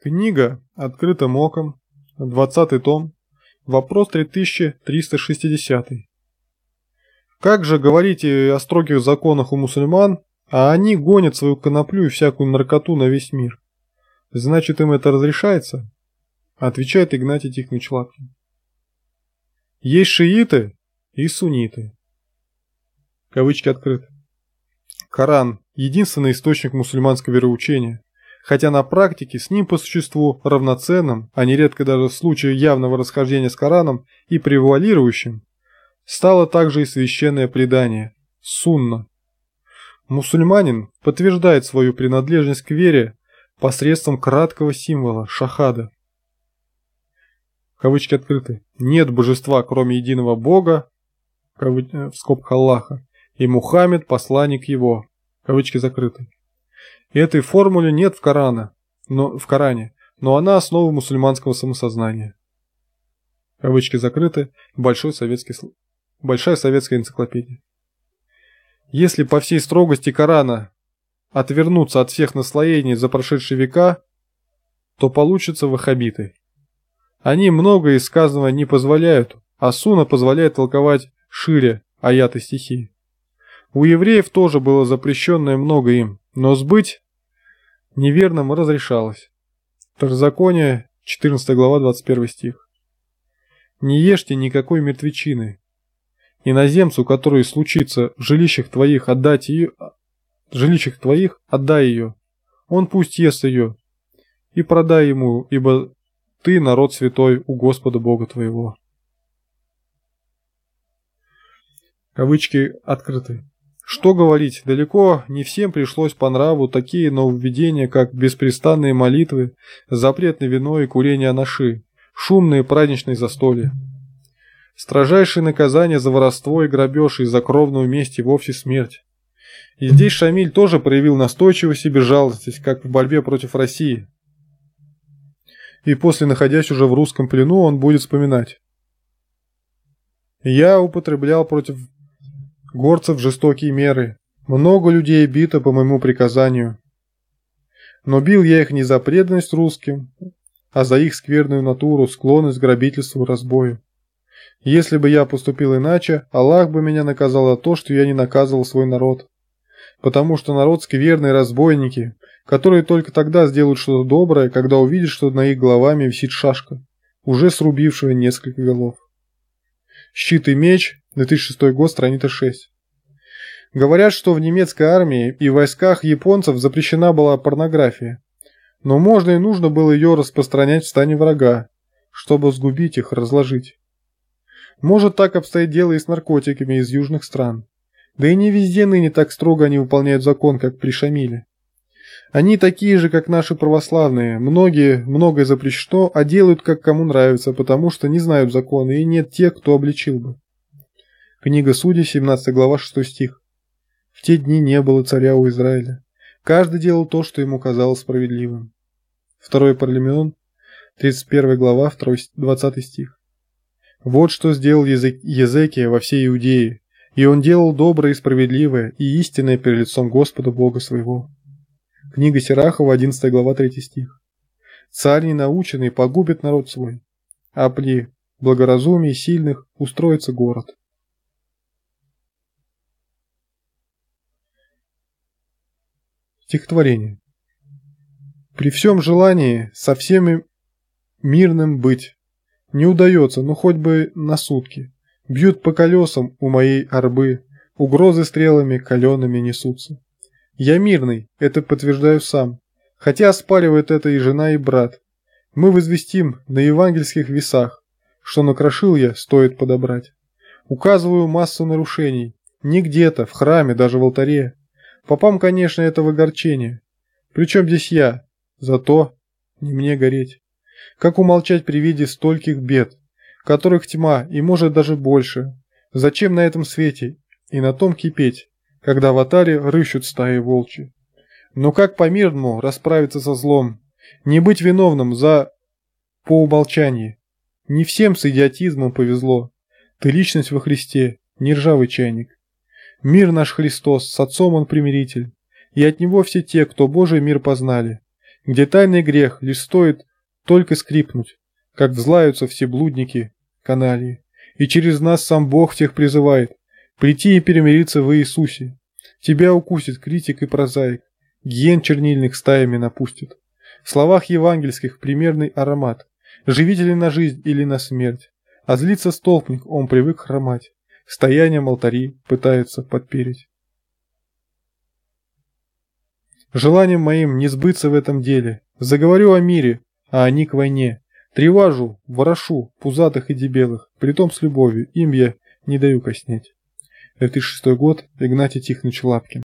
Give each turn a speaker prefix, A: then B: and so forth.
A: Книга «Открытым оком», 20 том, вопрос 3360. Как же говорите э, о строгих законах у мусульман, а они гонят свою коноплю и всякую наркоту на весь мир? Значит, им это разрешается? Отвечает Игнатий Тихонович Лапкин. Есть шииты и сунниты. Кавычки открыты. Коран – единственный источник мусульманского вероучения хотя на практике с ним по существу равноценным, а нередко даже в случае явного расхождения с Кораном и превуалирующим, стало также и священное предание – сунна. Мусульманин подтверждает свою принадлежность к вере посредством краткого символа – шахада. Кавычки открыты. «Нет божества, кроме единого Бога, э, в скобках Аллаха, и Мухаммед – посланник его». Кавычки закрыты. Этой формуле нет в Коране, но в Коране, но она основа мусульманского самосознания. Кавычки закрыты. Большой советский Большая советская энциклопедия. Если по всей строгости Корана отвернуться от всех наслоений за прошедшие века, то получатся вахабиты. Они многое из сказанного не позволяют, а Суна позволяет толковать шире аяты стихии. У евреев тоже было запрещенное много им, но сбыть неверным разрешалось. Второзаконие, 14 глава, 21 стих. «Не ешьте никакой мертвечины. Иноземцу, который случится в жилищах твоих, отдать ее, в жилищах твоих отдай ее. Он пусть ест ее, и продай ему, ибо ты народ святой у Господа Бога твоего». Кавычки открыты. Что говорить, далеко не всем пришлось по нраву такие нововведения, как беспрестанные молитвы, запрет на вино и курение анаши, шумные праздничные застолья. строжайшие наказания за воровство и грабеж и за кровную месть и вовсе смерть. И здесь Шамиль тоже проявил настойчивость и безжалостность, как в борьбе против России. И после, находясь уже в русском плену, он будет вспоминать. Я употреблял против Горцев жестокие меры. Много людей бито по моему приказанию. Но бил я их не за преданность русским, а за их скверную натуру, склонность к грабительству, разбою. Если бы я поступил иначе, Аллах бы меня наказал за то, что я не наказывал свой народ. Потому что народ скверные разбойники, которые только тогда сделают что-то доброе, когда увидят, что на их головами висит шашка, уже срубившая несколько голов. Щит и меч 2006 год, страница 6. Говорят, что в немецкой армии и войсках японцев запрещена была порнография. Но можно и нужно было ее распространять в стане врага, чтобы сгубить их, разложить. Может так обстоит дело и с наркотиками из южных стран. Да и не везде ныне так строго они выполняют закон, как при Шамиле. Они такие же, как наши православные. Многие многое запрещено, а делают, как кому нравится, потому что не знают закона и нет тех, кто обличил бы. Книга Судей, 17 глава, 6 стих. В те дни не было царя у Израиля. Каждый делал то, что ему казалось справедливым. Второй Паралимеон, 31 глава, 2, 20 стих. Вот что сделал Езекия во всей Иудее, и он делал доброе и справедливое, и истинное перед лицом Господа Бога своего. Книга Сирахова, 11 глава, 3 стих. Царь ненаученный погубит народ свой, а при благоразумии сильных устроится город. Стихотворение. При всем желании со всеми мирным быть. Не удается, ну хоть бы на сутки. Бьют по колесам у моей арбы, угрозы стрелами калеными несутся. Я мирный, это подтверждаю сам, хотя оспаривает это и жена, и брат. Мы возвестим на евангельских весах, что накрошил я, стоит подобрать. Указываю массу нарушений, не где-то, в храме, даже в алтаре, Попам, конечно, это в огорчение. Причем здесь я? Зато не мне гореть. Как умолчать при виде стольких бед, которых тьма и может даже больше? Зачем на этом свете и на том кипеть, когда в атаре рыщут стаи волчи? Но как по-мирному расправиться со злом? Не быть виновным за... по умолчанию. Не всем с идиотизмом повезло. Ты личность во Христе, не ржавый чайник. Мир наш Христос, с Отцом Он примиритель, и от Него все те, кто Божий мир познали, где тайный грех лишь стоит только скрипнуть, как взлаются все блудники, каналии, и через нас сам Бог всех призывает, прийти и перемириться в Иисусе. Тебя укусит критик и прозаик, ген чернильных стаями напустит. В словах евангельских примерный аромат, живите ли на жизнь или на смерть, а злится столпник, он привык хромать стоянием алтари пытается подпереть. Желанием моим не сбыться в этом деле. Заговорю о мире, а они к войне. Тревожу, ворошу, пузатых и дебелых, притом с любовью, им я не даю коснеть. 2006 год, Игнатий Тихонович Лапкин.